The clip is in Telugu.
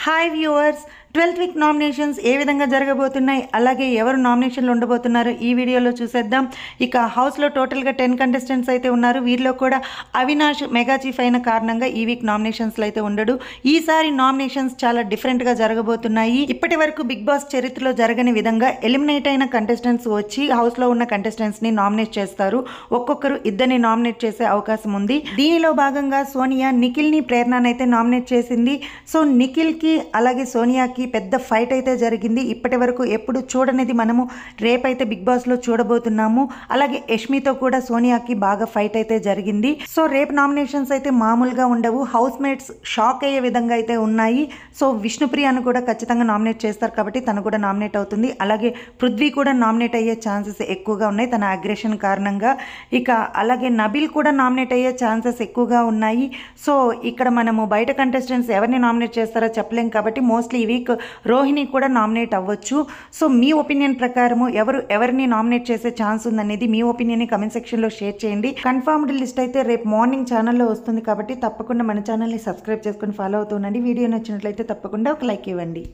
Hi viewers, twelfth week nominations ఏ విధంగా జరగబోతున్నాయి అలాగే ఎవరు నామినేషన్లు ఉండబోతున్నారు ఈ వీడియోలో చూసేద్దాం ఇక హౌస్లో టోటల్గా టెన్ కంటెస్టెంట్స్ అయితే ఉన్నారు వీరిలో కూడా అవినాష్ మెగా చీఫ్ అయిన కారణంగా ఈ వీక్ నామినేషన్స్లో అయితే ఉండడు ఈసారి నామినేషన్స్ చాలా డిఫరెంట్గా జరగబోతున్నాయి ఇప్పటి వరకు బిగ్ బాస్ చరిత్రలో జరగని విధంగా ఎలిమినేట్ అయిన కంటెస్టెంట్స్ వచ్చి హౌస్లో ఉన్న కంటెస్టెంట్స్ని నామినేట్ చేస్తారు ఒక్కొక్కరు ఇద్దరిని నామినేట్ చేసే అవకాశం ఉంది దీనిలో భాగంగా సోనియా నిఖిల్ని ప్రేరణనైతే నామినేట్ చేసింది సో నిఖిల్కి అలాగే సోనియాకి మనకి పెద్ద ఫైట్ అయితే జరిగింది ఇప్పటి వరకు ఎప్పుడు చూడనిది మనము రేపైతే బిగ్ బాస్లో చూడబోతున్నాము అలాగే యష్మితో కూడా సోనియాకి బాగా ఫైట్ అయితే జరిగింది సో రేపు నామినేషన్స్ అయితే మామూలుగా ఉండవు హౌస్ మేట్స్ షాక్ అయ్యే విధంగా అయితే ఉన్నాయి సో విష్ణుప్రియను కూడా ఖచ్చితంగా నామినేట్ చేస్తారు కాబట్టి తను కూడా నామినేట్ అవుతుంది అలాగే పృథ్వీ కూడా నామినేట్ అయ్యే ఛాన్సెస్ ఎక్కువగా ఉన్నాయి తన అగ్రెషన్ కారణంగా ఇక అలాగే నబిల్ కూడా నామినేట్ అయ్యే ఛాన్సెస్ ఎక్కువగా ఉన్నాయి సో ఇక్కడ మనము బయట కంటెస్టెంట్స్ ఎవరిని నామినేట్ చేస్తారో చెప్పలేం కాబట్టి మోస్ట్లీ ఈ వీక్ రోహిణి కూడా నామినేట్ అవ్వచ్చు సో మీ ఒపీనియన్ ప్రకారము ఎవరు ఎవరిని నామినేట్ చేసే ఛాన్స్ ఉందనేది మీ ఒపీనియన్ని కమెంట్ సెక్షన్లో షేర్ చేయండి కన్ఫర్మ్డ్ లిస్ట్ అయితే రేపు మార్నింగ్ ఛానల్లో వస్తుంది కాబట్టి తప్పకుండా మన ఛానల్ని సబ్స్క్రైబ్ చేసుకుని ఫాలో ఉండండి వీడియో నచ్చినట్లయితే తప్పకుండా ఒక లైక్ ఇవ్వండి